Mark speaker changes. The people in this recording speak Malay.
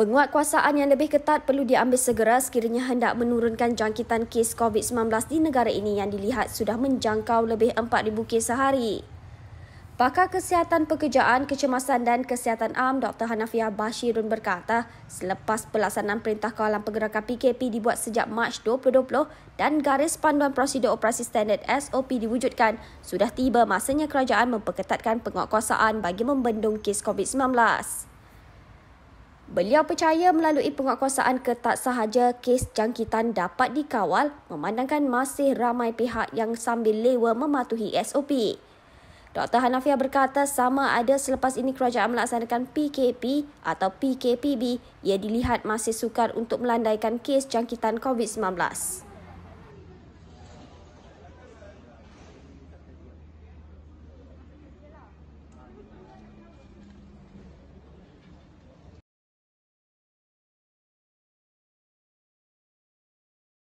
Speaker 1: Penguatkuasaan yang lebih ketat perlu diambil segera sekiranya hendak menurunkan jangkitan kes COVID-19 di negara ini yang dilihat sudah menjangkau lebih 4,000 kes sehari. Pakar Kesihatan Pekerjaan, Kecemasan dan Kesihatan Am Dr. Hanafiah Bashirun berkata selepas pelaksanaan Perintah Kawalan Pergerakan PKP dibuat sejak Mac 2020 dan garis panduan prosedur operasi standard SOP diwujudkan, sudah tiba masanya kerajaan memperketatkan penguatkuasaan bagi membendung kes COVID-19. Beliau percaya melalui penguatkuasaan ketat sahaja kes jangkitan dapat dikawal memandangkan masih ramai pihak yang sambil lewa mematuhi SOP. Dr. Hanafiah berkata sama ada selepas ini kerajaan melaksanakan PKP atau PKPB ia dilihat masih sukar untuk melandaikan kes jangkitan COVID-19.